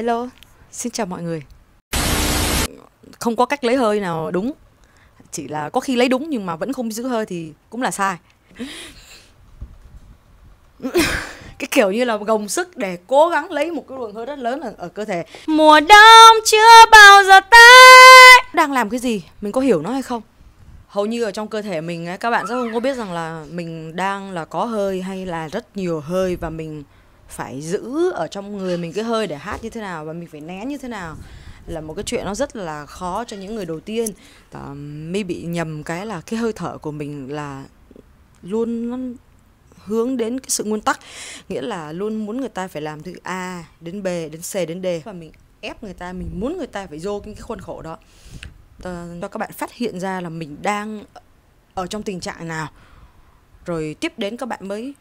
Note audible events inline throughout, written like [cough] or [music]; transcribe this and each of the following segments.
Hello, xin chào mọi người Không có cách lấy hơi nào đúng Chỉ là có khi lấy đúng nhưng mà vẫn không giữ hơi thì cũng là sai [laughs] Cái kiểu như là gồng sức để cố gắng lấy một cái luồng hơi rất lớn ở, ở cơ thể Mùa đông chưa bao giờ tới Đang làm cái gì? Mình có hiểu nó hay không? Hầu như ở trong cơ thể mình các bạn sẽ không có biết rằng là mình đang là có hơi hay là rất nhiều hơi và mình phải giữ ở trong người mình cái hơi để hát như thế nào và mình phải né như thế nào là một cái chuyện nó rất là khó cho những người đầu tiên uh, ờ, mi bị nhầm cái là cái hơi thở của mình là luôn hướng đến cái sự nguyên tắc nghĩa là luôn muốn người ta phải làm từ a đến b đến c đến d và mình ép người ta mình muốn người ta phải vô cái khuôn khổ đó ờ, cho các bạn phát hiện ra là mình đang ở trong tình trạng nào rồi tiếp đến các bạn mới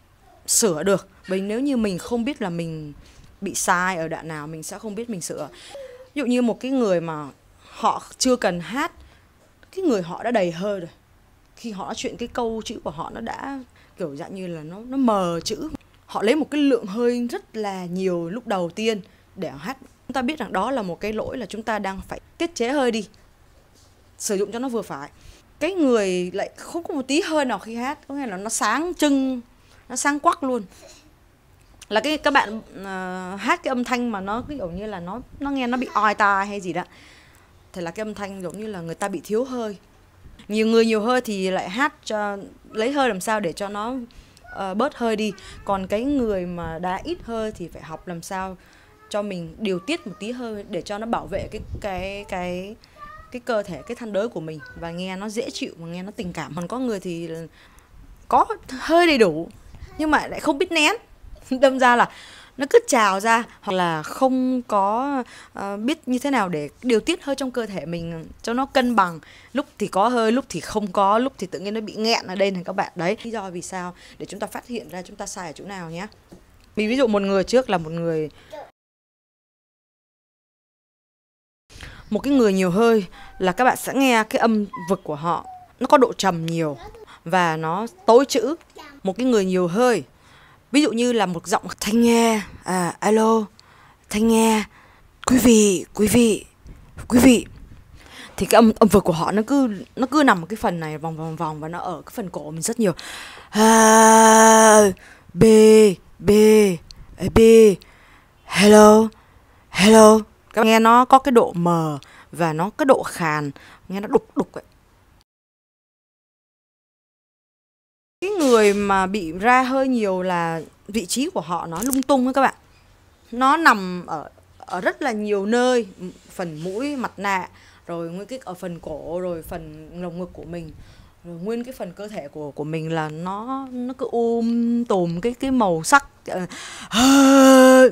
sửa được bởi nếu như mình không biết là mình bị sai ở đoạn nào mình sẽ không biết mình sửa ví dụ như một cái người mà họ chưa cần hát cái người họ đã đầy hơi rồi khi họ nói chuyện cái câu chữ của họ nó đã kiểu dạng như là nó nó mờ chữ họ lấy một cái lượng hơi rất là nhiều lúc đầu tiên để hát chúng ta biết rằng đó là một cái lỗi là chúng ta đang phải tiết chế hơi đi sử dụng cho nó vừa phải cái người lại không có một tí hơi nào khi hát có nghĩa là nó sáng trưng nó sáng quắc luôn là cái các bạn uh, hát cái âm thanh mà nó kiểu như là nó nó nghe nó bị oi tai hay gì đó thì là cái âm thanh giống như là người ta bị thiếu hơi nhiều người nhiều hơi thì lại hát cho lấy hơi làm sao để cho nó uh, bớt hơi đi còn cái người mà đã ít hơi thì phải học làm sao cho mình điều tiết một tí hơi để cho nó bảo vệ cái cái cái cái cơ thể cái thân đới của mình và nghe nó dễ chịu và nghe nó tình cảm còn có người thì có hơi đầy đủ nhưng mà lại không biết nén [laughs] đâm ra là nó cứ trào ra hoặc là không có uh, biết như thế nào để điều tiết hơi trong cơ thể mình cho nó cân bằng lúc thì có hơi lúc thì không có lúc thì tự nhiên nó bị nghẹn ở đây này các bạn đấy lý do vì sao để chúng ta phát hiện ra chúng ta sai ở chỗ nào nhé mình ví dụ một người trước là một người một cái người nhiều hơi là các bạn sẽ nghe cái âm vực của họ nó có độ trầm nhiều và nó tối chữ một cái người nhiều hơi ví dụ như là một giọng thanh nghe à alo thanh nghe quý vị quý vị quý vị thì cái âm âm vực của họ nó cứ nó cứ nằm ở cái phần này vòng vòng vòng và nó ở cái phần cổ mình rất nhiều à, b b b hello hello các nghe nó có cái độ mờ và nó cái độ khàn nghe nó đục đục ấy người mà bị ra hơi nhiều là vị trí của họ nó lung tung á các bạn nó nằm ở ở rất là nhiều nơi phần mũi mặt nạ rồi nguyên cái ở phần cổ rồi phần lồng ngực của mình rồi nguyên cái phần cơ thể của của mình là nó nó cứ ôm um tùm cái cái màu sắc ờ,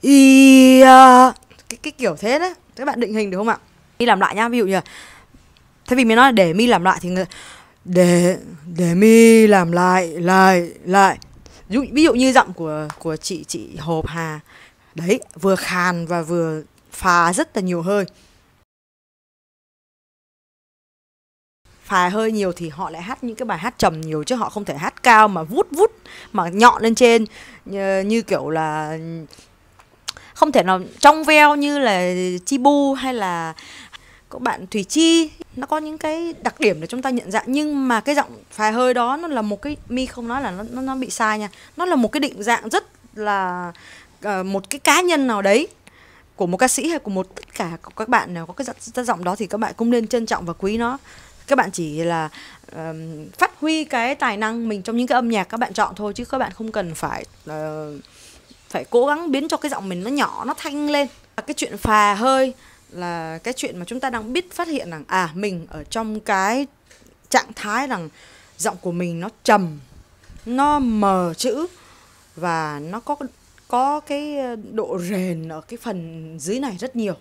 y à, cái cái kiểu thế đấy các bạn định hình được không ạ Mi làm lại nhá ví dụ như là, thay vì mình nói là để mi làm lại thì người, để để mi làm lại lại lại ví dụ như giọng của của chị chị Hồ Hà đấy vừa khàn và vừa phà rất là nhiều hơi phà hơi nhiều thì họ lại hát những cái bài hát trầm nhiều chứ họ không thể hát cao mà vút vút mà nhọn lên trên như, như kiểu là không thể nào trong veo như là chi bu hay là các bạn thủy Chi nó có những cái đặc điểm để chúng ta nhận dạng nhưng mà cái giọng phà hơi đó nó là một cái mi không nói là nó nó, bị sai nha nó là một cái định dạng rất là ờ, một cái cá nhân nào đấy của một ca sĩ hay của một tất cả các bạn nào có cái giọng, giọng đó thì các bạn cũng nên trân trọng và quý nó các bạn chỉ là uh, phát huy cái tài năng mình trong những cái âm nhạc các bạn chọn thôi chứ các bạn không cần phải uh, phải cố gắng biến cho cái giọng mình nó nhỏ nó thanh lên cái chuyện phà hơi là cái chuyện mà chúng ta đang biết phát hiện rằng à mình ở trong cái trạng thái rằng giọng của mình nó trầm nó mờ chữ và nó có có cái ờ, độ rền ở cái phần dưới này rất nhiều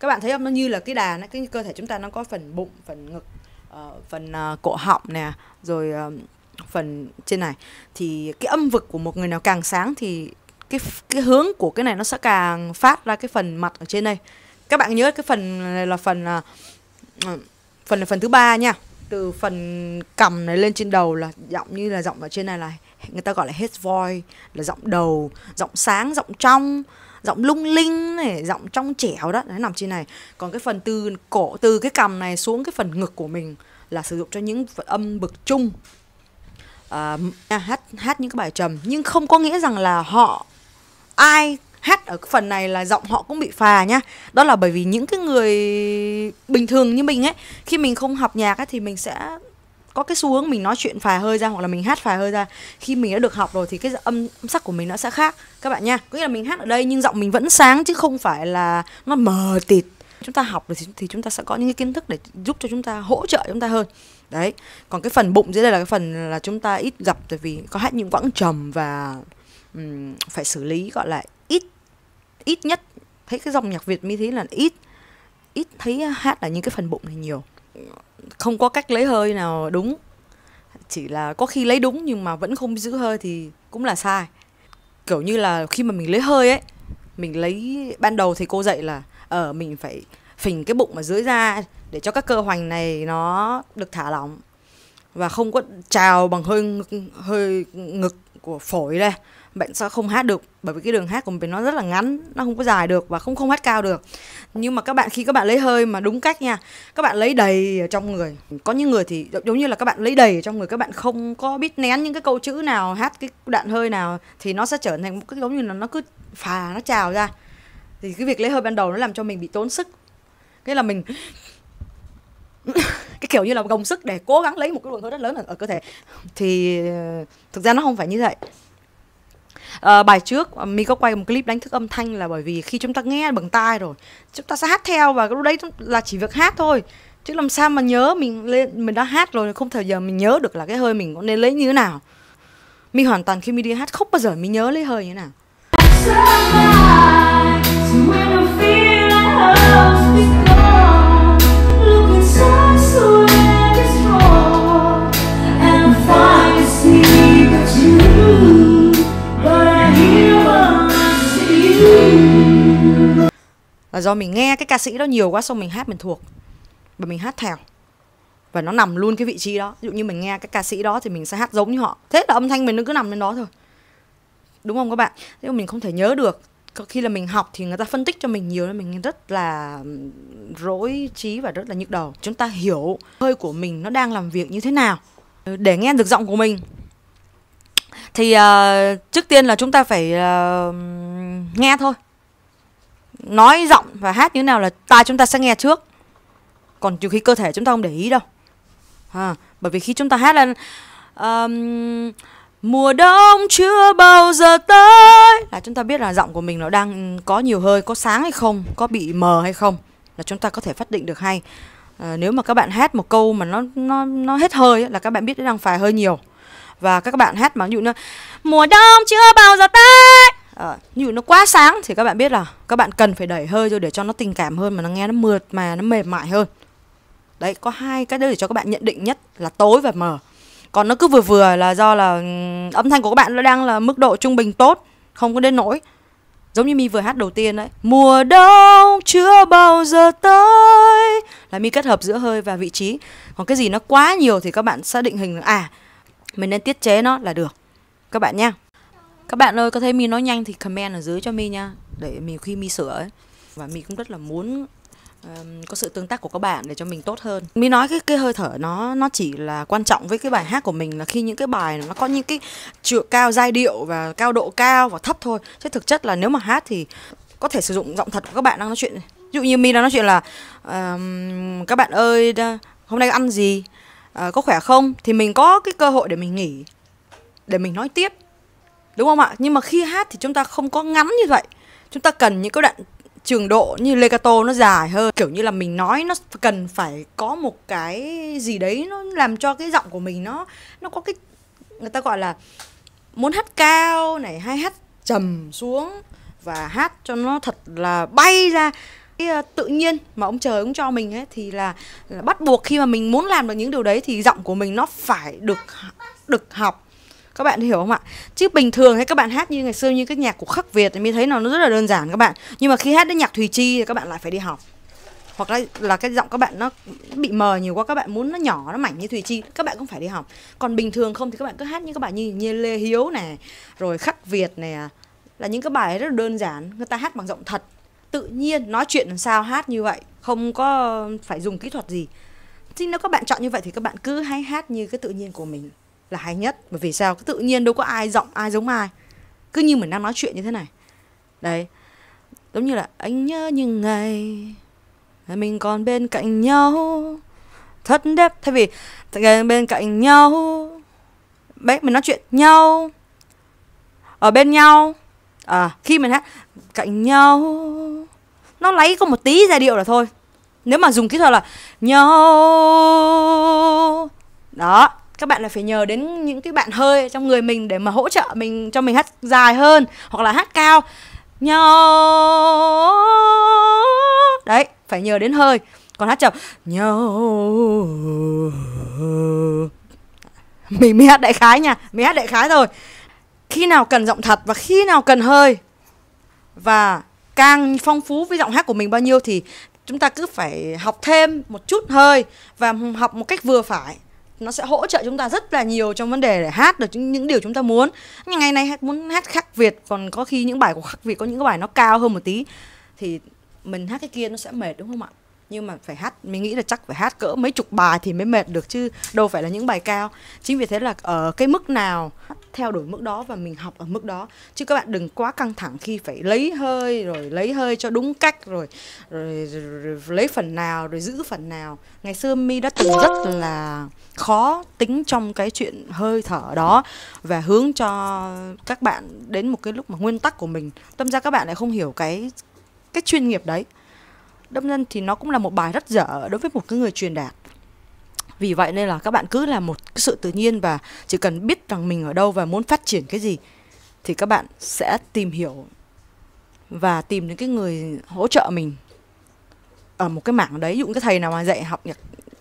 các bạn thấy không nó như là cái đàn cái cơ thể chúng ta nó có phần bụng phần ngực uh, phần uh, cổ họng nè rồi uh, phần trên này thì cái âm vực của một người nào càng sáng thì cái cái hướng của cái này nó sẽ càng phát ra cái phần mặt ở trên đây các bạn nhớ cái phần này là phần à, phần là phần thứ ba nha từ phần cầm này lên trên đầu là giọng như là giọng ở trên này là người ta gọi là hết voice là giọng đầu giọng sáng giọng trong giọng lung linh này giọng trong trẻo đó đấy nằm trên này còn cái phần từ cổ từ cái cầm này xuống cái phần ngực của mình là sử dụng cho những âm bực chung à, à hát hát những cái bài trầm nhưng không có nghĩa rằng là họ ai hát ở cái phần này là giọng họ cũng bị phà nhá đó là bởi vì những cái người bình thường như mình ấy khi mình không học nhạc ấy, thì mình sẽ có cái xu hướng mình nói chuyện phà hơi ra hoặc là mình hát phà hơi ra khi mình đã được học rồi thì cái âm, âm sắc của mình nó sẽ khác các bạn nha có nghĩa là mình hát ở đây nhưng giọng mình vẫn sáng chứ không phải là nó mờ tịt chúng ta học thì, thì chúng ta sẽ có những cái kiến thức để giúp cho chúng ta hỗ trợ chúng ta hơn đấy còn cái phần bụng dưới đây là cái phần là chúng ta ít gặp tại vì có hát những quãng trầm và um, phải xử lý gọi là ít ít nhất thấy cái dòng nhạc việt như thế là ít ít thấy hát là những cái phần bụng này nhiều không có cách lấy hơi nào đúng chỉ là có khi lấy đúng nhưng mà vẫn không giữ hơi thì cũng là sai kiểu như là khi mà mình lấy hơi ấy mình lấy ban đầu thì cô dạy là ở ờ, uh, mình phải phình cái bụng ở dưới ra để cho các cơ hoành này nó được thả lỏng và không có trào bằng hơi hơi ngực của phổi đây bạn sẽ không hát được bởi vì cái đường hát của mình nó rất là ngắn nó không có dài được và không không hát cao được nhưng mà các bạn khi các bạn lấy hơi mà đúng cách nha các bạn lấy đầy ở trong người có những người thì giống như là các bạn lấy đầy ở trong người các bạn không có biết nén những cái câu chữ nào hát cái đạn hơi nào thì nó sẽ trở thành một cái giống như là nó cứ phà nó trào ra thì cái việc lấy hơi ban đầu nó làm cho mình bị tốn sức cái là mình [laughs] cái kiểu như là gồng sức để cố gắng lấy một cái luồng hơi rất lớn ở cơ thể thì ờ, thực ra nó không phải như vậy à, bài trước ờ, mình có quay một clip đánh thức âm thanh là bởi vì khi chúng ta nghe bằng tai rồi chúng ta sẽ hát theo và lúc đấy là chỉ việc hát thôi chứ làm sao mà nhớ mình lên mình đã hát rồi không thể giờ mình nhớ được là cái hơi mình có nên lấy như thế nào mình hoàn toàn khi mình đi hát không bao giờ mình nhớ lấy hơi như thế nào do mình nghe cái ca sĩ đó nhiều quá xong mình hát mình thuộc và mình hát theo và nó nằm luôn cái vị trí đó ví dụ như mình nghe cái ca sĩ đó thì mình sẽ hát giống như họ thế là âm thanh mình nó cứ nằm lên đó thôi đúng không các bạn thế mà mình không thể nhớ được có khi là mình học thì người ta phân tích cho mình nhiều nên mình rất là rối trí và rất là nhức đầu chúng ta hiểu hơi của mình nó đang làm việc như thế nào để nghe được giọng của mình thì uh, trước tiên là chúng ta phải uh, nghe thôi nói giọng và hát như thế nào là tai chúng ta sẽ nghe trước còn trừ khi cơ thể chúng ta không để ý đâu à, bởi vì khi chúng ta hát lên um, mùa đông chưa bao giờ tới là chúng ta biết là giọng của mình nó đang có nhiều hơi có sáng hay không có bị mờ hay không là chúng ta có thể phát định được hay à, nếu mà các bạn hát một câu mà nó nó nó hết hơi là các bạn biết nó đang phải hơi nhiều và các bạn hát mà ví dụ như mùa đông chưa bao giờ tới à, như nó quá sáng thì các bạn biết là các bạn cần phải đẩy hơi cho để cho nó tình cảm hơn mà nó nghe nó mượt mà nó mềm mại hơn đấy có hai cái để cho các bạn nhận định nhất là tối và mờ còn nó cứ vừa vừa là do là âm thanh của các bạn nó đang là mức độ trung bình tốt không có đến nỗi giống như mi vừa hát đầu tiên đấy mùa đông chưa bao giờ tới là mi kết hợp giữa hơi và vị trí còn cái gì nó quá nhiều thì các bạn xác định hình là à mình nên tiết chế nó là được các bạn nha các bạn ơi có thấy mi nói nhanh thì comment ở dưới cho mi nha để mình khi mi sửa ấy và mi cũng rất là muốn um, có sự tương tác của các bạn để cho mình tốt hơn mi nói cái cái hơi thở nó nó chỉ là quan trọng với cái bài hát của mình là khi những cái bài nó có những cái trựa cao giai điệu và cao độ cao và thấp thôi chứ thực chất là nếu mà hát thì có thể sử dụng giọng thật của các bạn đang nói chuyện ví dụ như mi đang nói chuyện là um, các bạn ơi hôm nay ăn gì à, có khỏe không thì mình có cái cơ hội để mình nghỉ để mình nói tiếp đúng không ạ nhưng mà khi hát thì chúng ta không có ngắn như vậy chúng ta cần những cái đoạn trường độ như legato nó dài hơn kiểu như là mình nói nó cần phải có một cái gì đấy nó làm cho cái giọng của mình nó nó có cái người ta gọi là muốn hát cao này hay hát trầm xuống và hát cho nó thật là bay ra cái ờ, tự nhiên mà ông trời ông cho mình ấy thì là, là bắt buộc khi mà mình muốn làm được những điều đấy thì giọng của mình nó phải được được học các bạn hiểu không ạ chứ bình thường hay các bạn hát như ngày xưa như cái nhạc của khắc việt thì mình thấy nó rất là đơn giản các bạn nhưng mà khi hát đến nhạc thùy chi thì các bạn lại phải đi học hoặc là, là cái giọng các bạn nó bị mờ nhiều quá các bạn muốn nó nhỏ nó mảnh như thùy chi các bạn cũng phải đi học còn bình thường không thì các bạn cứ hát như các bạn như, như lê hiếu này rồi khắc việt này là những cái bài rất là đơn giản người ta hát bằng giọng thật tự nhiên nói chuyện làm sao hát như vậy không có phải dùng kỹ thuật gì thì nếu các bạn chọn như vậy thì các bạn cứ hay hát như cái tự nhiên của mình là hay nhất bởi vì sao cứ tự nhiên đâu có ai giọng ai giống ai cứ như mình đang nói chuyện như thế này đấy giống như là anh nhớ những ngày mình còn bên cạnh nhau thật đẹp thay vì bên cạnh nhau bé mình nói chuyện nhau ở bên nhau à, khi mình hát cạnh nhau nó lấy có một tí giai điệu là thôi nếu mà dùng kỹ thuật là nhau đó các bạn là phải nhờ đến những cái bạn hơi trong người mình để mà hỗ trợ mình cho mình hát dài hơn hoặc là hát cao nhau đấy phải nhờ đến hơi còn hát chậm nhau mình mới hát đại khái nha mình hát đại khái rồi khi nào cần giọng thật và khi nào cần hơi và càng phong phú với giọng hát của mình bao nhiêu thì chúng ta cứ phải học thêm một chút hơi và học một cách vừa phải nó sẽ hỗ trợ chúng ta rất là nhiều trong vấn đề để hát được những, những điều chúng ta muốn nhưng ngày nay muốn hát khắc việt còn có khi những bài của khắc việt có những cái bài nó cao hơn một tí thì mình hát cái kia nó sẽ mệt đúng không ạ nhưng mà phải hát mình nghĩ là chắc phải hát cỡ mấy chục bài thì mới mệt được chứ đâu phải là những bài cao chính vì thế là ở ờ, cái mức nào theo đuổi mức đó và mình học ở mức đó chứ các bạn đừng quá căng thẳng khi phải lấy hơi rồi lấy hơi cho đúng cách rồi rồi, rồi, rồi, lấy phần nào rồi giữ phần nào ngày xưa mi đã từng rất là khó tính trong cái chuyện hơi thở đó và hướng cho các bạn đến một cái lúc mà nguyên tắc của mình tâm ra các bạn lại không hiểu cái cái chuyên nghiệp đấy đâm ra thì nó cũng là một bài rất dở đối với một cái người truyền đạt vì vậy nên là các bạn cứ làm một cái sự tự nhiên và chỉ cần biết rằng mình ở đâu và muốn phát triển cái gì thì các bạn sẽ tìm hiểu và tìm những cái người hỗ trợ mình ở một cái mảng đấy ví dụ cái thầy nào mà dạy học nhạc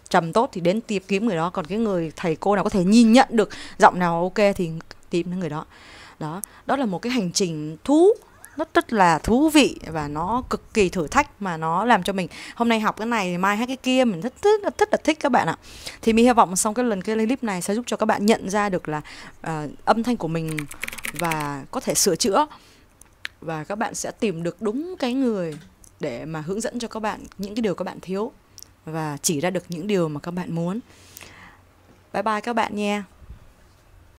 trầm tốt thì đến tìm kiếm người đó còn cái người thầy cô nào có thể nhìn nhận được giọng nào ok thì tìm những người đó đó đó là một cái hành trình thú nó rất là thú vị và nó cực kỳ thử thách mà nó làm cho mình hôm nay học cái này mai hát cái kia mình rất rất rất là thích các bạn ạ thì mình hy vọng xong cái lần cái clip này sẽ giúp cho các bạn nhận ra được là uh, âm thanh của mình và có thể sửa chữa và các bạn sẽ tìm được đúng cái người để mà hướng dẫn cho các bạn những cái điều các bạn thiếu và chỉ ra được những điều mà các bạn muốn bye bye các bạn nha